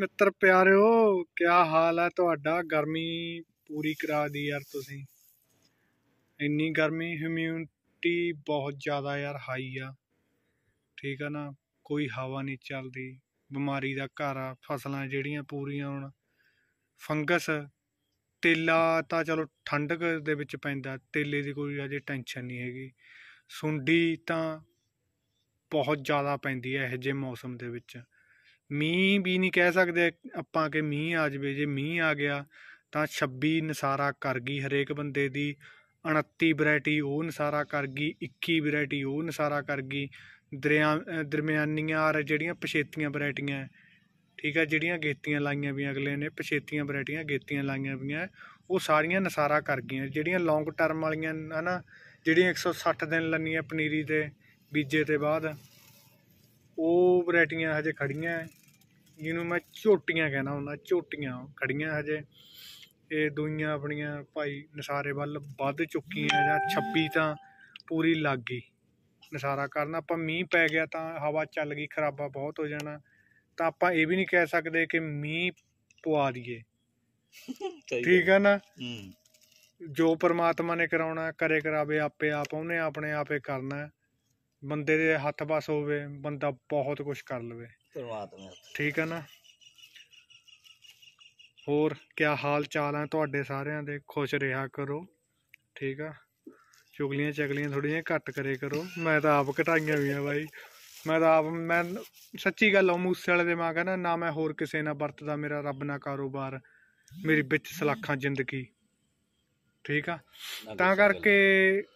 ਮਿੱਤਰ ਪਿਆਰਿਓ ਕੀ ਹਾਲ ਹੈ ਤੁਹਾਡਾ ਗਰਮੀ ਪੂਰੀ ਕਰਾ ਦੀ ਯਾਰ ਤੁਸੀਂ ਇੰਨੀ ਗਰਮੀ ਹਿਊਮਿਡਿਟੀ ਬਹੁਤ ਜ਼ਿਆਦਾ ਯਾਰ ਹਾਈ ਆ ਠੀਕ ਆ ਨਾ ਕੋਈ ਹਵਾ ਨਹੀਂ ਚੱਲਦੀ ਬਿਮਾਰੀ ਦਾ ਘਰ ਆ ਫਸਲਾਂ ਜਿਹੜੀਆਂ ਪੂਰੀਆਂ ਹੁਣ ਫੰਗਸ ਤੇਲਾ ਤਾਂ ਚਲੋ ਠੰਡਕ ਦੇ ਵਿੱਚ ਪੈਂਦਾ ਤੇਲੇ ਦੀ ਕੋਈ ਅਜੇ ਟੈਨਸ਼ਨ ਨਹੀਂ ਹੈਗੀ ਸੁੰਡੀ ਤਾਂ ਬਹੁਤ ਜ਼ਿਆਦਾ ਪੈਂਦੀ ਹੈ ਇਹ ਜੇ ਮੌਸਮ ਦੇ ਵਿੱਚ ਮੀਂਹ ਵੀ ਨਹੀਂ ਕਹਿ ਸਕਦੇ ਆਪਾਂ ਕਿ ਮੀਂਹ ਆ ਜਵੇ ਜੇ ਮੀਂਹ ਆ ਗਿਆ ਤਾਂ 26 ਨਸਾਰਾ ਕਰ ਗਈ ਹਰੇਕ ਬੰਦੇ ਦੀ 29 ਵੈਰਾਈਟੀ ਉਹ ਨਸਾਰਾ ਕਰ ਗਈ 21 ਵੈਰਾਈਟੀ ਉਹ ਨਸਾਰਾ ਕਰ ਗਈ ਦਰਿਆ ਦਰਮਿਆਨੀਆਂ ਆ ਜਿਹੜੀਆਂ ਪਛੇਤੀਆਂ ਵੈਰਾਈਟੀਆਂ ਠੀਕ ਹੈ ਜਿਹੜੀਆਂ ਗੇਤੀਆਂ ਲਾਈਆਂ ਵੀ ਅਗਲੇ ਨੇ ਪਛੇਤੀਆਂ ਵੈਰਾਈਟੀਆਂ ਗੇਤੀਆਂ ਲਾਈਆਂ ਵੀਆਂ ਉਹ ਸਾਰੀਆਂ ਨਸਾਰਾ ਕਰ ਗਈਆਂ ਜਿਹੜੀਆਂ ਲੌਂਗ ਟਰਮ ਵਾਲੀਆਂ ਹਨਾ ਜਿਹੜੀਆਂ 160 ਦਿਨ ਲੰਨੀਆਂ ਪਨੀਰੀ ਦੇ ਬੀਜੇ ਤੇ ਬਾਅਦ ਉਹ ਵੈਰਾਈਟੀਆਂ ਹਜੇ ਖੜੀਆਂ ਜਿਹਨੂੰ ਮੈਂ ਝੋਟੀਆਂ ਕਹਿਣਾ ਹੁੰਦਾ ਝੋਟੀਆਂ ਖੜੀਆਂ ਹਜੇ ਇਹ ਦੁਈਆਂ ਆਪਣੀਆਂ ਭਾਈ ਨਸਾਰੇ ਵੱਲ ਵੱਧ ਚੁੱਕੀਆਂ ਜਾਂ ਛੱਪੀ ਤਾਂ ਪੂਰੀ ਲੱਗ ਗਈ ਨਸਾਰਾ ਕਰਨ ਆਪਾਂ ਮੀਂਹ ਪੈ ਗਿਆ ਤਾਂ ਹਵਾ ਚੱਲ ਗਈ ਖਰਾਬਾ ਬਹੁਤ ਹੋ ਜਾਣਾ ਤਾਂ ਆਪਾਂ ਇਹ ਵੀ ਨਹੀਂ ਕਹਿ ਸਕਦੇ ਕਿ ਮੀਂਹ ਪਵਾ ਦਈਏ ਠੀਕ ਹੈ ਨਾ ਜੋ ਪਰਮਾਤਮਾ ਨੇ ਕਰਾਉਣਾ ਕਰੇ ਕਰਾਵੇ ਆਪੇ ਆਪ ਉਹਨੇ ਆਪਣੇ ਆਪੇ ਕਰਨਾ ਬੰਦੇ ਦੇ ਹੱਥ ਬਸ ਹੋਵੇ ਬੰਦਾ ਬਹੁਤ ਕੁਝ ਕਰ ਲਵੇ ਪਰਮਾਤਮਾ ਠੀਕ ਹੈ ਨਾ ਹੋਰ ਕੀ ਹਾਲ ਚਾਲ ਹੈ ਤੁਹਾਡੇ ਸਾਰਿਆਂ ਦੇ ਖੁਸ਼ ਰਿਹਾ ਕਰੋ ਠੀਕ ਆ ਚੁਗਲੀਆਂ ਚਗਲੀਆਂ ਥੋੜੀਆਂ ਘੱਟ ਕਰੇ ਕਰੋ ਮੈਂ ਤਾਂ ਆਪ ਘਟਾਈਆਂ ਵੀ ਆ ਬਾਈ ਮੈਂ ਤਾਂ ਆਪ ਮੈਂ ਸੱਚੀ ਗੱਲ ਆ ਮੂਸੇ ਵਾਲੇ ਦੇ ਮਾਂ ਕਹਿੰਦਾ ਨਾ ਮੈਂ ਹੋਰ ਕਿਸੇ ਨਾਲ ਵਰਤਦਾ ਮੇਰਾ ਰੱਬ ਨਾਲ ਕਾਰੋਬਾਰ ਮੇਰੀ ਵਿੱਚ ਸਲਾਖਾਂ ਜ਼ਿੰਦਗੀ ਠੀਕ ਆ ਤਾਂ ਕਰਕੇ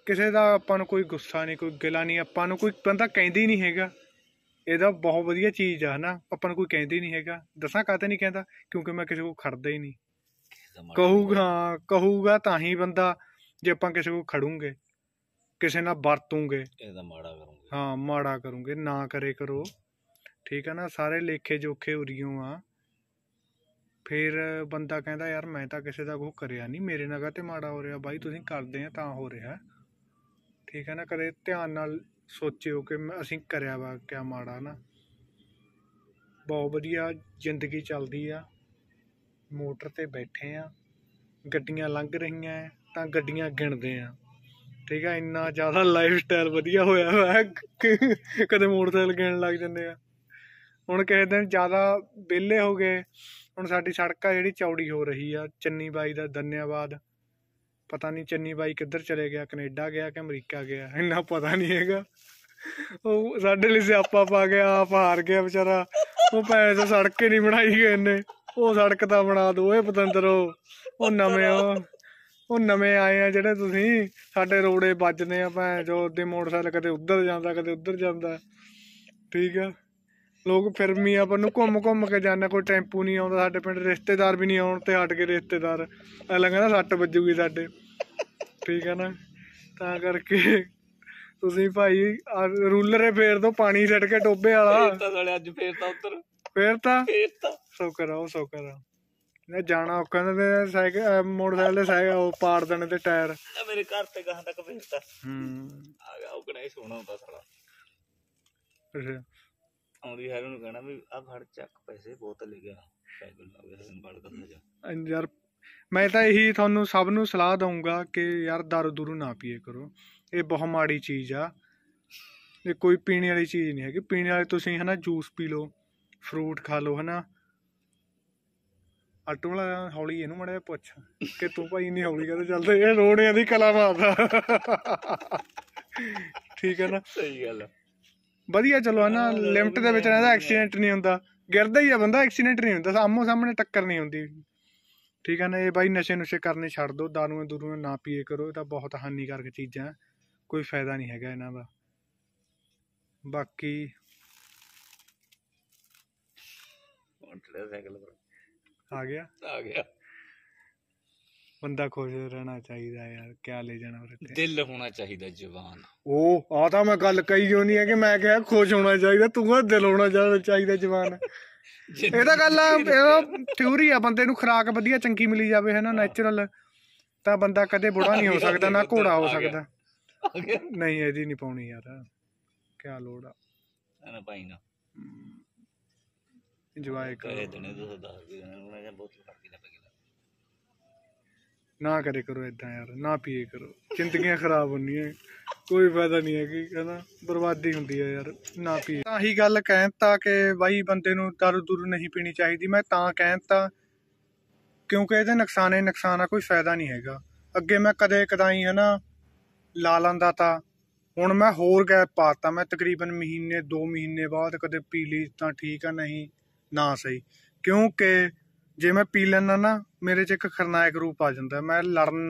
ਕਿਸੇ ਦਾ ਆਪਾਂ ਨੂੰ ਕੋਈ ਗੁੱਸਾ ਨਹੀਂ ਕੋਈ ਗਿਲਾ ਨਹੀਂ ਆਪਾਂ ਨੂੰ ਕੋਈ ਬੰਦਾ ਕਹਿੰਦੀ ਨਹੀਂ ਹੈਗਾ ਇਹਦਾ ਬਹੁਤ ਵਧੀਆ ਚੀਜ਼ ਆ ਹਨਾ ਆਪਾਂ ਨੂੰ ਕੋਈ ਕਹਿੰਦੀ ਨਹੀਂ ਹੈਗਾ ਦੱਸਾਂ ਕਾਤੇ ਨਹੀਂ ਕਹਿੰਦਾ ਕਿਉਂਕਿ ਮੈਂ ਕਿਸੇ ਕੋਲ ਖੜਦਾ ਹੀ ਨਹੀਂ ਕਹੂਗਾ ਕਹੂਗਾ ਤਾਂ ਹੀ ਬੰਦਾ ਜੇ ਆਪਾਂ ਕਿਸੇ ਕੋਲ ਖੜੂਗੇ ਕਿਸੇ ਨਾਲ ਵਰਤੂਗੇ ਇਹਦਾ ਮਾੜਾ ਕਰੂਗੇ ਹਾਂ ਮਾੜਾ ਕਰੂਗੇ ਨਾ ਕਰੇ ਕਰੋ ਠੀਕ ਆ ਨਾ ਸਾਰੇ ਲੇਖੇ ਜੋਖੇ ਉਰੀਓ ਆ ਫਿਰ ਬੰਦਾ ਕਹਿੰਦਾ ਯਾਰ ਮੈਂ ਤਾਂ ਕਿਸੇ ਦਾ ਕੁਝ ਕਰਿਆ ਨਹੀਂ ਮੇਰੇ ਨਾਲ ਕਾਹਤੇ ਮਾੜਾ ਹੋ ਰਿਹਾ ਬਾਈ ਤੁਸੀਂ ਕਰਦੇ ਆ ਤਾਂ ਹੋ ਰਿਹਾ ਠੀਕ ਹੈ ਨਾ ਕਦੇ ਧਿਆਨ ਨਾਲ ਸੋਚਿਓ ਕਿ ਅਸੀਂ ਕਰਿਆ ਵਾ ਕਿਆ ਮਾੜਾ ਨਾ ਬਹੁਤ ਵਧੀਆ ਜ਼ਿੰਦਗੀ ਚੱਲਦੀ ਆ ਮੋਟਰ ਤੇ ਬੈਠੇ ਆ ਗੱਡੀਆਂ ਲੰਘ ਰਹੀਆਂ ਤਾਂ ਗੱਡੀਆਂ ਗਿਣਦੇ ਆ ਠੀਕ ਆ ਇੰਨਾ ਜ਼ਿਆਦਾ ਲਾਈਫ ਸਟਾਈਲ ਵਧੀਆ ਹੋਇਆ ਹੋਇਆ ਕਦੇ ਮੋਟਰਸਾਈਕਲ ਗਿਣਨ ਲੱਗ ਜੰਨੇ ਆ ਹੁਣ ਕਿਸੇ ਦਿਨ ਜ਼ਿਆਦਾ ਵਿਲੇ ਹੋ ਗਏ ਹੁਣ ਸਾਡੀ ਸੜਕ ਆ ਜਿਹੜੀ ਚੌੜੀ ਹੋ ਰਹੀ ਆ ਚੰਨੀ ਬਾਈ ਦਾ ਧੰਨਵਾਦ ਪਤਾ ਨਹੀਂ ਚੰਨੀ ਬਾਈ ਕਿੱਧਰ ਚਲੇ ਗਿਆ ਕੈਨੇਡਾ ਗਿਆ ਕਿ ਅਮਰੀਕਾ ਗਿਆ ਇੰਨਾ ਪਤਾ ਨਹੀਂ ਹੈਗਾ ਉਹ ਸਾਡੇ ਲਈ ਸਿਆਪਾ ਪਾ ਗਿਆ ਆਪ ਹਾਰ ਗਿਆ ਵਿਚਾਰਾ ਉਹ ਪੈਸੇ ਤਾਂ ਸੜਕ ਹੀ ਨਹੀਂ ਬਣਾਈ ਗਏ ਇਹਨੇ ਉਹ ਸੜਕ ਤਾਂ ਬਣਾ ਦੋ ਏ ਪਤੰਦਰੋ ਉਹ ਨਵੇਂ ਉਹ ਨਵੇਂ ਆਏ ਆ ਜਿਹੜੇ ਤੁਸੀਂ ਸਾਡੇ ਰੋੜੇ ਵੱਜਦੇ ਆ ਭੈਣ ਜੋ ਦੇ ਮੋਟਰਸਾਈਕਲ ਕਦੇ ਉੱਧਰ ਜਾਂਦਾ ਕਦੇ ਉੱਧਰ ਜਾਂਦਾ ਠੀਕ ਆ ਲੋਕ ਫਿਰ ਵੀ ਪਰ ਨੂੰ ਘੁੰਮ ਘੁੰਮ ਕੇ ਜਾਂਦਾ ਕੋਈ ਟੈਂਪੂ ਨਹੀਂ ਆਉਂਦਾ ਸਾਡੇ ਪਿੰਡ ਰਿਸ਼ਤੇਦਾਰ ਵੀ ਨਹੀਂ ਆਉਣ ਤੇ ਹਟ ਕੇ ਰਿਸ਼ਤੇਦਾਰ ਐ ਕਹਿੰਦਾ ਸੱਟ ਵੱਜੂਗੀ ਸਾਡੇ ਠੀਕ ਹੈ ਨਾ ਤਾਂ ਕਰਕੇ ਤੁਸੀਂ ਭਾਈ ਰੂਲਰੇ ਫੇਰ ਦੋ ਪਾਣੀ ਛੱਡ ਕੇ ਟੋਬੇ ਵਾਲਾ ਤਾਂ ਸਾਲੇ ਅੱਜ ਫੇਰ ਤਾਂ ਉੱਤਰ ਫੇਰ ਤਾਂ ਫੇਰ ਤਾਂ ਸੋ ਕਰਾਓ ਸੋ ਕਰਾ ਨੇ ਜਾਣਾ ਔਖਾ ਤੇ ਸਾਈਕਲ ਮੋਟਰਸਾਈਕਲ ਦੇ ਸਾਈਕਲ ਉਹ ਪਾੜ ਦੇਣੇ ਤੇ ਟਾਇਰ ਮੇਰੇ ਘਰ ਤੇ ਗਾਹਾਂ ਤੱਕ ਫੇਰਦਾ ਹੂੰ ਆ ਗਿਆ ਉਹ ਕਿਹੜਾ ਸੋਣਾ ਹੁੰਦਾ ਸਾਲਾ ਅੱਛਾ ਆਉਂਦੀ ਹੈ ਉਹਨੂੰ ਕਹਿਣਾ ਵੀ ਆ ਫੜ ਚੱਕ ਪੈਸੇ ਬਹੁਤ ਲੈ ਗਿਆ ਸਾਈਕਲ ਨਾਲ ਗਿਆ ਹਰਨ ਫੜ ਕਰ ਜਾ ਯਾਰ ਮੈਂ ਤਾਂ ਇਹੀ ਤੁਹਾਨੂੰ ਸਭ ਨੂੰ ਸਲਾਹ ਦਊਂਗਾ ਕਿ ਯਾਰ ਦਾਰੂ ਦੂਰੂ ਨਾ ਪੀਏ ਕਰੋ ਇਹ ਬਹੁਤ ਮਾੜੀ ਚੀਜ਼ ਆ ਇਹ ਕੋਈ ਪੀਣੇ ਵਾਲੀ ਚੀਜ਼ ਨਹੀਂ ਹੈਗੀ ਪੀਣੇ ਵਾਲੇ ਤੁਸੀਂ ਹਨਾ ਜੂਸ ਪੀ ਲਓ ਫਰੂਟ ਖਾ ਲਓ ਹਨਾ ਆਟੋ ਵਾਲਾ ਹੌਲੀ ਇਹਨੂੰ ਮੜਿਆ ਪੁੱਛ ਕਿ ਤੂੰ ਭਾਈ ਨਹੀਂ ਹੌਲੀ ਕਹਿੰਦਾ ਚੱਲਦਾ ਇਹ ਰੋੜਿਆਂ ਦੀ ਕਲਾ ਮਾਰਦਾ ਠੀਕ ਹੈ ਨਾ ਸਹੀ ਗੱਲ ਹੈ ਵਧੀਆ ਚਲੋ ਹਨਾ ਲਿਮਟ ਦੇ ਵਿੱਚ ਰਹਿੰਦਾ ਐਕਸੀਡੈਂਟ ਨਹੀਂ ਹੁੰਦਾ ਗਿਰਦਾ ਹੀ ਆ ਬੰਦਾ ਐਕਸੀਡੈਂਟ ਨਹੀਂ ਹੁੰਦਾ ਸਾਹਮੋ ਸਾਹਮਣੇ ਟੱਕਰ ਨਹੀਂ ਹੁੰਦੀ ਠੀਕ ਹੈ ਨਾ ਇਹ ਬਾਈ ਨਸ਼ੇ ਨੁਸ਼ੇ ਕਰਨੇ ਛੱਡ ਦਿਓ ਦਾਰੂਆਂ ਦੂਰੂਆਂ ਨਾ ਪੀਏ ਕਰੋ ਇਹ ਤਾਂ ਬਹੁਤ ਹਾਨੀਕਾਰਕ ਚੀਜ਼ਾਂ ਕੋਈ ਫਾਇਦਾ ਨਹੀਂ ਹੈਗਾ ਇਹਨਾਂ ਦਾ ਬਾਕੀ ਆ ਗਿਆ ਆ ਗਿਆ ਬੰਦਾ ਖੁਸ਼ ਰਹਿਣਾ ਚਾਹੀਦਾ ਯਾਰ ਕਿਆ ਲੈ ਜਾਣਾ ਫਿਰ ਦਿਲ ਹੋਣਾ ਚਾਹੀਦਾ ਜਵਾਨ ਉਹ ਆ ਤਾਂ ਮੈਂ ਗੱਲ ਕਹੀ ਜੋ ਨਹੀਂ ਹੈ ਕਿ ਮੈਂ ਕਿਹਾ ਖੁਸ਼ ਹੋਣਾ ਚਾਹੀਦਾ ਤੂੰ ਆ ਦਿਲ ਹੋਣਾ ਜਾ- ਚਾਹੀਦਾ ਜਵਾਨ ਇਹ ਤਾਂ ਗੱਲ ਆ ਥਿਊਰੀ ਥਿਉਰੀ ਆ ਬੰਦੇ ਨੂੰ ਖੁਰਾਕ ਵਧੀਆ ਚੰਗੀ ਮਿਲੀ ਜਾਵੇ ਹੈ ਨਾ ਨੇਚਰਲ ਤਾਂ ਬੰਦਾ ਕਦੇ ਬੁੜਾ ਨਹੀਂ ਹੋ ਸਕਦਾ ਨਾ ਘੋੜਾ ਹੋ ਸਕਦਾ ਨਹੀਂ ਇਹਦੀ ਨਹੀਂ ਪਾਉਣੀ ਯਾਰ ਕਿਆ ਲੋੜ ਆ ਨਾ ਨਾ ਭਾਈ ਨਾ ਇੰਜੋਏ ਕਰੋ ਕਹੇ ਦਨੇ ਦੋ ਦਾ ਉਹਨਾਂ ਨੇ ਬਹੁਤ ਫਰਕ ਨਾ ਪੈ ਨਾ ਕਰੇ ਕਰੋ ਇਦਾਂ ਯਾਰ ਨਾ ਪੀਏ ਕਰੋ ਜ਼ਿੰਦਗੀਆਂ ਖਰਾਬ ਹੁੰਦੀਆਂ ਕੋਈ ਫਾਇਦਾ ਨਹੀਂ ਹੈ ਕਿ ਕਹਿੰਦਾ ਬਰਬਾਦੀ ਹੁੰਦੀ ਹੈ ਯਾਰ ਨਾ ਪੀਏ ਤਾਂ ਹੀ ਗੱਲ ਕਹਿੰਤਾ ਕਿ ਬਾਈ ਬੰਦੇ ਨੂੰ ਦਾਰੂ ਦੂਰ ਨਹੀਂ ਪੀਣੀ ਚਾਹੀਦੀ ਮੈਂ ਤਾਂ ਕਹਿੰਤਾ ਕਿਉਂਕਿ ਇਹਦੇ ਨੁਕਸਾਨ ਹੀ ਨੁਕਸਾਨ ਆ ਕੋਈ ਫਾਇਦਾ ਨਹੀਂ ਹੈਗਾ ਅੱਗੇ ਮੈਂ ਕਦੇ ਕਦਾਈ ਹੈ ਨਾ ਲਾ ਲੰਦਾ ਤਾਂ ਹੁਣ ਮੈਂ ਹੋਰ ਗੈਪ ਪਾਤਾ ਮੈਂ ਤਕਰੀਬਨ ਮਹੀਨੇ 2 ਮਹੀਨੇ ਬਾਅਦ ਕਦੇ ਪੀ ਲਈ ਤਾਂ ਠੀਕ ਆ ਨਹੀਂ ਨਾ ਸਹੀ ਕਿਉਂਕਿ ਜੇ ਮੈਂ ਪੀ ਲੈਣਾ ਨਾ ਮੇਰੇ 'ਚ ਇੱਕ ਖਰਨਾਇਕ ਰੂਪ ਆ ਜਾਂਦਾ ਮੈਂ ਲੜਨ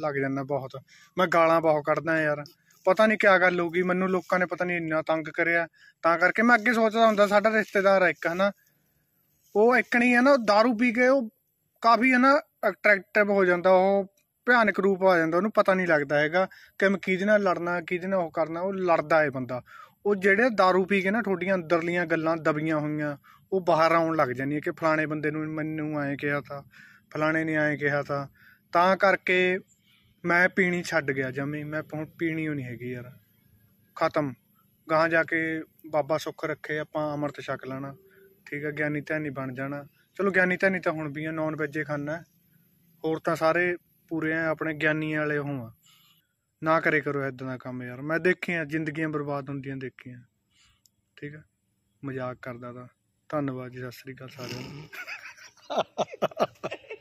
ਲੱਗ ਜਾਂਦਾ ਬਹੁਤ ਮੈਂ ਗਾਲਾਂ ਬਹੁਤ ਕੱਢਦਾ ਯਾਰ ਪਤਾ ਨਹੀਂ ਕਿਆ ਗੱਲ ਹੋਗੀ ਮੈਨੂੰ ਲੋਕਾਂ ਨੇ ਪਤਾ ਨਹੀਂ ਇੰਨਾ ਤੰਗ ਕਰਿਆ ਤਾਂ ਕਰਕੇ ਮੈਂ ਅੱਗੇ ਸੋਚਦਾ ਹੁੰਦਾ ਸਾਡਾ ਰਿਸ਼ਤੇਦਾਰ ਆ ਇੱਕ ਹਨਾ ਉਹ ਇੱਕ ਨਹੀਂ ਹੈ ਨਾ ਉਹ दारू ਪੀ ਕੇ ਉਹ ਕਾਫੀ ਹੈ ਨਾ ਅਟਰੈਕਟਿਵ ਹੋ ਜਾਂਦਾ ਉਹ ਭਿਆਨਕ ਰੂਪ ਆ ਜਾਂਦਾ ਉਹਨੂੰ ਪਤਾ ਨਹੀਂ ਲੱਗਦਾ ਹੈਗਾ ਕਿ ਮੈਂ ਕਿਹਦੇ ਨਾਲ ਲੜਨਾ ਕਿਹਦੇ ਨਾਲ ਉਹ ਕਰਨਾ ਉਹ ਲੜਦਾ ਹੈ ਬੰਦਾ ਉਹ ਜਿਹੜੇ दारू ਪੀ ਕੇ ਨਾ ਤੁਹਾਡੀਆਂ ਅੰਦਰਲੀਆਂ ਗੱਲਾਂ ਦਬੀਆਂ ਹੋਈਆਂ ਉਹ ਬਾਹਰ ਆਉਣ ਲੱਗ ਜਾਂਦੀਆਂ ਕਿ ਫਲਾਣੇ ਬੰਦੇ ਨੂੰ ਮੈਨੂੰ ਐਂ ਕਿਹਾ ਤਾਂ ਫਲਾਣੇ ਨੇ ਐਂ ਕਿਹਾ ਤਾਂ ਤਾਂ ਕਰਕੇ ਮੈਂ ਪੀਣੀ ਛੱਡ ਗਿਆ ਜਮੀ ਮੈਂ ਹੁਣ ਪੀਣੀ ਹੋ ਨਹੀਂ ਹੈਗੀ ਯਾਰ ਖਤਮ ਗਾਂ ਜਾ ਕੇ ਬਾਬਾ ਸੁੱਖ ਰੱਖੇ ਆਪਾਂ ਅਮਰਤ ਛਕ ਲੈਣਾ ਠੀਕ ਹੈ ਗਿਆਨੀ ਧੈਨੀ ਬਣ ਜਾਣਾ ਚਲੋ ਗਿਆਨੀ ਧੈਨੀ ਤਾਂ ਹੁਣ ਵੀ ਆ ਨੌਨ ਵੇਜੇ ਖਾਣਾ ਹੋਰ ਤਾਂ ਸਾਰੇ ਪੂਰੇ ਆ ਆਪਣੇ ਗਿਆਨੀ ਵਾਲੇ ਹੋਵਾਂ ਨਾ ਕਰੇ ਕਰੋ ਇਦਾਂ ਦਾ ਕੰਮ ਯਾਰ ਮੈਂ ਦੇਖਿਆ ਜ਼ਿੰਦਗੀਆਂ ਬਰਬਾਦ ਹੁੰਦੀਆਂ ਦੇਖੀਆਂ ਠੀਕ ਹੈ ਮਜ਼ਾਕ ਕਰਦਾ ਤਾਂ ਧੰਨਵਾਦ ਜੀ ਸਤਿ ਸ੍ਰੀ ਅਕਾਲ ਸਾਰਿਆਂ ਨੂੰ